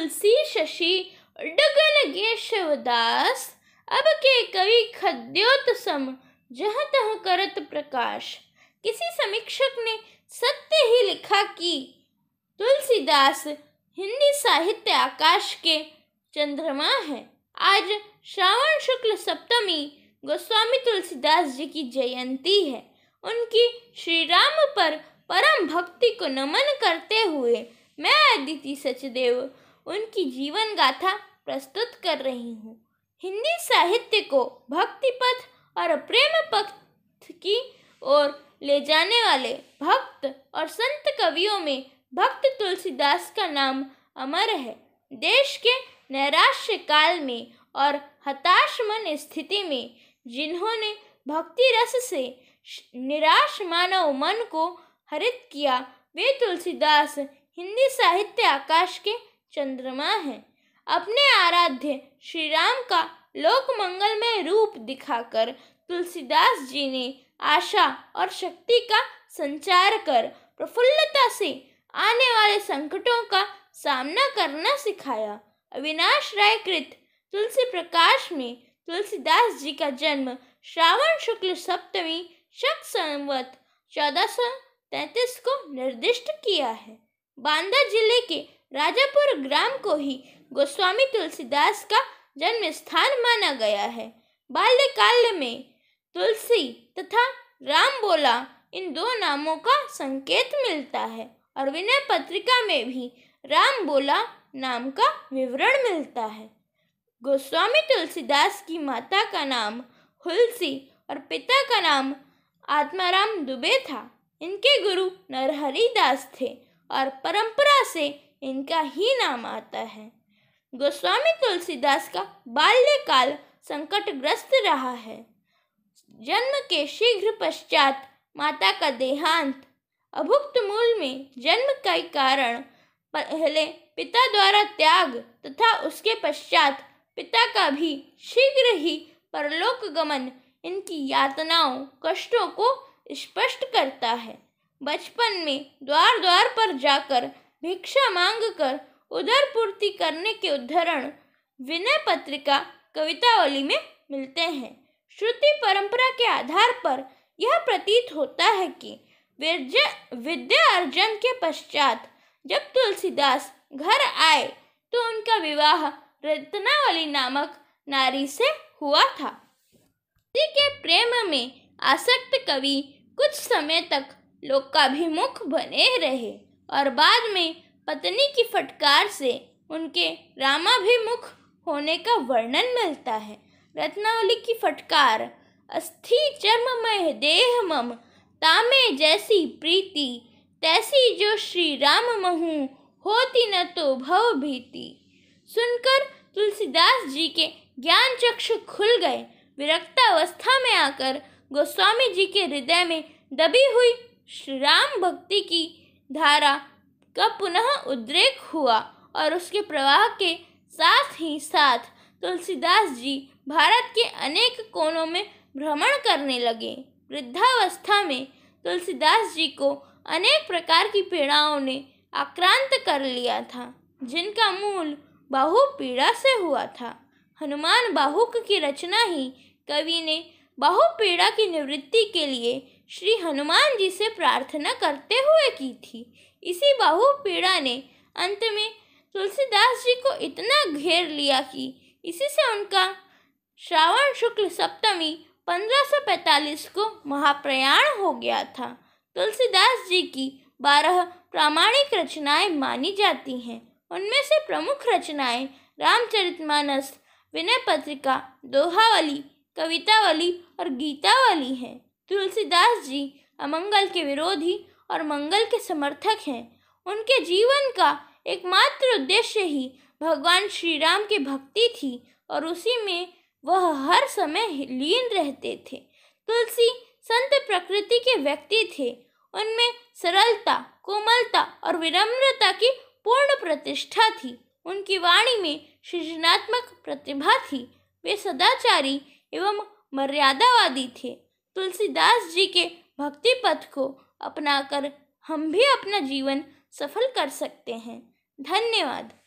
तुलसी शशि डगन केशवदास अब के कवि खद्योत सम जह तह करत प्रकाश किसी समीक्षक ने सत्य ही लिखा कि तुलसीदास हिंदी साहित्य आकाश के चंद्रमा है आज श्रावण शुक्ल सप्तमी गोस्वामी तुलसीदास जी की जयंती है उनकी श्री राम पर परम भक्ति को नमन करते हुए मैं अदिति सचदेव उनकी जीवन गाथा प्रस्तुत कर रही हूँ हिंदी साहित्य को भक्ति पथ और प्रेम पथ की ओर ले जाने वाले भक्त और संत कवियों में भक्त तुलसीदास का नाम अमर है देश के नैराश्य काल में और हताश मन स्थिति में जिन्होंने भक्ति रस से निराश मानव मन को हरित किया वे तुलसीदास हिंदी साहित्य आकाश के चंद्रमा है अपने आराध्य श्री राम का लोक में रूप दिखाकर तुलसीदास जी ने आशा और शक्ति का संचार कर प्रफुल्लता से आने वाले संकटों का सामना करना सिखाया अविनाश राय कृत तुलसी प्रकाश में तुलसीदास जी का जन्म श्रावण शुक्ल सप्तमी शक संवत चौदह सौ तैतीस को निर्दिष्ट किया है बांदा जिले के राजापुर ग्राम को ही गोस्वामी तुलसीदास का जन्म स्थान माना गया है बाल्यकाल में तुलसी तथा राम बोला इन दो नामों का संकेत मिलता है और विनय पत्रिका में भी राम बोला नाम का विवरण मिलता है गोस्वामी तुलसीदास की माता का नाम हुलसी और पिता का नाम आत्माराम दुबे था इनके गुरु नरहरी दास थे और परंपरा से इनका ही नाम आता है गोस्वामी तुलसीदास का बाल्यकाल संकटग्रस्त रहा है जन्म के शीघ्र पश्चात माता का देहांत अभुक्त मूल में जन्म के कारण पहले पिता द्वारा त्याग तथा उसके पश्चात पिता का भी शीघ्र ही परलोक गमन इनकी यातनाओं कष्टों को स्पष्ट करता है बचपन में द्वार द्वार पर जाकर भिक्षा मांगकर उदर पूर्ति करने के उदाहरण विनय पत्रिका कवितावली में मिलते हैं श्रुति परंपरा के आधार पर यह प्रतीत होता है कि विद्या अर्जन के पश्चात जब तुलसीदास घर आए तो उनका विवाह रत्नावली नामक नारी से हुआ था के प्रेम में आसक्त कवि कुछ समय तक लोकाभिमुख बने रहे और बाद में पत्नी की फटकार से उनके रामाभिमुख होने का वर्णन मिलता है रत्नावली की फटकार अस्थि चर्ममय देह मम तामे जैसी प्रीति तैसी जो श्री राम महू होती न तो भव भीति सुनकर तुलसीदास जी के ज्ञान चक्षु खुल गए विरक्तावस्था में आकर गोस्वामी जी के हृदय में दबी हुई श्री राम भक्ति की धारा का पुनः उद्रेक हुआ और उसके प्रवाह के साथ ही साथ तुलसीदास जी भारत के अनेक कोनों में भ्रमण करने लगे वृद्धावस्था में तुलसीदास जी को अनेक प्रकार की पीड़ाओं ने आक्रांत कर लिया था जिनका मूल बाहु पीड़ा से हुआ था हनुमान बाहुक की रचना ही कवि ने बाहु पीड़ा की निवृत्ति के लिए श्री हनुमान जी से प्रार्थना करते हुए की थी इसी बाहु पीड़ा ने अंत में तुलसीदास जी को इतना घेर लिया कि इसी से उनका श्रावण शुक्ल सप्तमी 1545 को महाप्रयाण हो गया था तुलसीदास जी की बारह प्रामाणिक रचनाएं मानी जाती हैं उनमें से प्रमुख रचनाएं रामचरितमानस विनय पत्रिका दोहावली कवितावली और गीतावली हैं तुलसीदास जी अमंगल के विरोधी और मंगल के समर्थक हैं उनके जीवन का एकमात्र उद्देश्य ही भगवान श्री राम की भक्ति थी और उसी में वह हर समय लीन रहते थे तुलसी संत प्रकृति के व्यक्ति थे उनमें सरलता कोमलता और विनम्रता की पूर्ण प्रतिष्ठा थी उनकी वाणी में सृजनात्मक प्रतिभा थी वे सदाचारी एवं मर्यादावादी थे तुलसीदास जी के भक्ति पथ को अपनाकर हम भी अपना जीवन सफल कर सकते हैं धन्यवाद